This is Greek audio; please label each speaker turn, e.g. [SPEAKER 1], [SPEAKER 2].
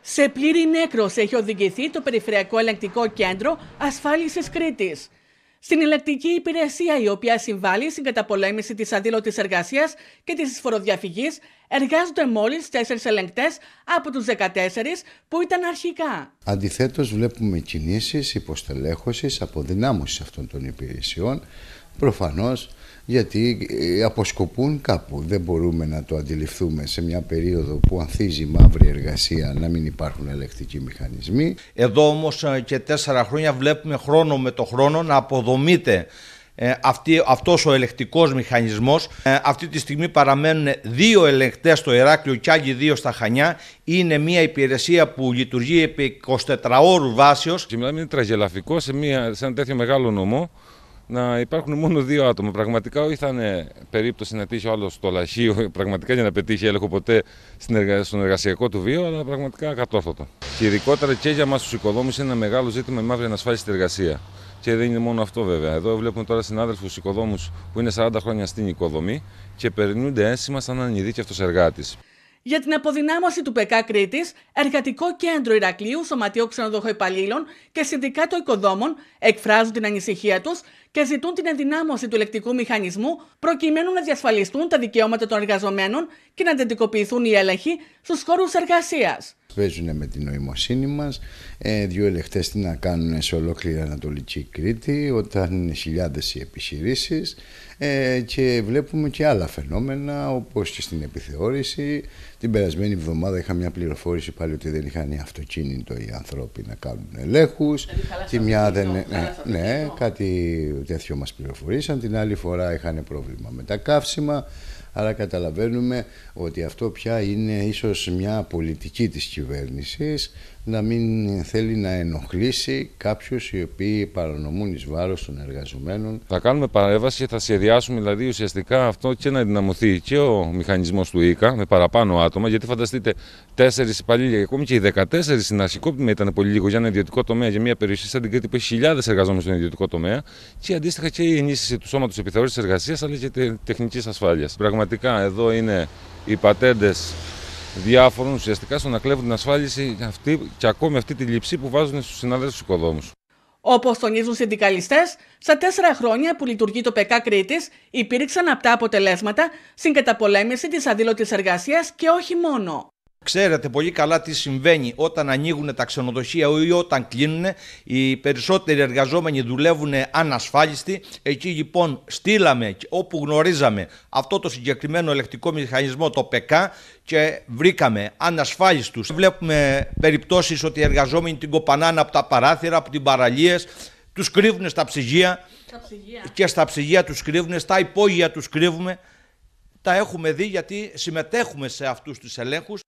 [SPEAKER 1] Σε πλήρη νέκρος έχει οδηγηθεί το Περιφερειακό ελεκτικό Κέντρο Ασφάλισης Κρήτης. Στην Ελεκτική υπηρεσία, η οποία συμβάλλει στην καταπολέμηση της αδίλωτη εργασίας και της φοροδιαφυγής, εργάζονται μόλις τέσσερις ελεγκτές από τους 14 που ήταν αρχικά.
[SPEAKER 2] Αντιθέτως, βλέπουμε κινήσεις από αποδυνάμωσης αυτών των υπηρεσιών. Προφανώς γιατί ε, αποσκοπούν κάπου. Δεν μπορούμε να το αντιληφθούμε σε μια περίοδο που ανθίζει η μαύρη εργασία να μην υπάρχουν ελεκτικοί μηχανισμοί.
[SPEAKER 3] Εδώ όμως ε, και τέσσερα χρόνια βλέπουμε χρόνο με το χρόνο να αποδομείται ε, αυτή, αυτός ο ελεκτικός μηχανισμός. αυτή τη στιγμή παραμένουν δύο ελεκτές στο Ηράκλειο και άλλοι δύο στα Χανιά. Είναι μια
[SPEAKER 4] υπηρεσία που λειτουργεί επί 24 ώρου βάσεως. Μιλάμε είναι τραγελαφικός σε, μια, σε ένα τέτοιο μεγάλο νομό να υπάρχουν μόνο δύο άτομα. Πραγματικά ή θα είναι περίπτωση να τύχει ο άλλος στο λαχείο, πραγματικά για να πετύχει έλεγχο ποτέ στον εργασιακό του βίο, αλλά πραγματικά κατόρθωτο. Και ειδικότερα και για εμάς τους οικοδόμους είναι ένα μεγάλο ζήτημα η μαύρη ανασφάλιση στην εργασία. Και δεν είναι μόνο αυτό βέβαια. Εδώ βλέπουμε τώρα συνάδελφους οικοδόμους που είναι 40 χρόνια στην οικοδομή και περνούνται ένσημα σαν ανειδίκευτο εργάτης
[SPEAKER 1] για την αποδυνάμωση του ΠΕΚΑ Κρήτης, Εργατικό Κέντρο Ηρακλείου, Σωματείο Ξενοδοχό Υπαλλήλων και Συνδικάτο Οικοδόμων εκφράζουν την ανησυχία τους και ζητούν την ενδυνάμωση του λεκτικού μηχανισμού προκειμένου να διασφαλιστούν τα δικαιώματα των εργαζομένων και να αντιδικοποιηθούν οι έλεγχοι στους χώρους εργασίας.
[SPEAKER 2] Παίζουν με την νοημοσύνη μας, ε, δύο ελεκτές τι να κάνουν σε ολόκληρη Ανατολική Κρήτη όταν είναι χιλιάδες οι επιχειρήσεις ε, και βλέπουμε και άλλα φαινόμενα όπως και στην επιθεώρηση. Την περασμένη εβδομάδα είχα μια πληροφόρηση πάλι ότι δεν είχαν αυτοκίνητο οι άνθρωποι να κάνουν ελέγχους. Δηλαδή, τι μια δεν... Ναι, ναι, κάτι τέτοιο μας πληροφορήσαν. Την άλλη φορά είχαν πρόβλημα με τα καύσιμα. Άρα καταλαβαίνουμε ότι αυτό πια είναι ίσως μια πολιτική της κυβέρνησης να μην θέλει να ενοχλήσει κάποιους οι οποίοι παρανομούν εις βάρος των
[SPEAKER 4] εργαζομένων. Θα κάνουμε παρέμβαση, θα σχεδιάσουμε δηλαδή ουσιαστικά αυτό και να δυναμωθεί και ο μηχανισμός του ΙΚΑ με παραπάνω άτομα, γιατί φανταστείτε τέσσερις υπαλλήλια και ακόμη και οι 14 στην πτήμα ήταν πολύ λίγο για ένα ιδιωτικό τομέα, για μια περιοχή σαν την Κρήτη που έχει χιλιάδες εργαζόμενους στον ιδιωτικό τομέα και αντίστοιχα και η ενίσχυση του σώματος επιθεώρησης εργασίας αλλά και τεχνικής ασφάλειας. Πραγματικά εδώ είναι οι πατέντες διάφορων ουσιαστικά στο να κλέβουν την ασφάλιση αυτή και ακόμη αυτή τη λήψη που βάζουν στους συναδέλφους οικοδόμους.
[SPEAKER 1] Όπως τονίζουν συνδικαλιστές, στα τέσσερα χρόνια που λειτουργεί το ΠΕΚΑ Κρήτη, υπήρξαν απτά αποτελέσματα στην καταπολέμηση της αδήλωτης εργασίας και όχι μόνο.
[SPEAKER 3] Ξέρετε πολύ καλά τι συμβαίνει όταν ανοίγουν τα ξενοδοχεία ή όταν κλείνουν. Οι περισσότεροι εργαζόμενοι δουλεύουν ανασφάλιστοι. Εκεί λοιπόν στείλαμε όπου γνωρίζαμε αυτό το συγκεκριμένο ελεκτικό μηχανισμό, το ΠΕΚΑ, και βρήκαμε ανασφάλιστους. Βλέπουμε περιπτώσεις ότι οι εργαζόμενοι την κοπανάνε από τα παράθυρα, από την παραλίες, τους κρύβουν στα ψυγεία, και στα ψυγεία τους κρύβουν, στα υπόγεια τους κρύβουμε. Τα έχουμε δει γιατί συμμετέχουμε σε αυτούς τους ελέγχους.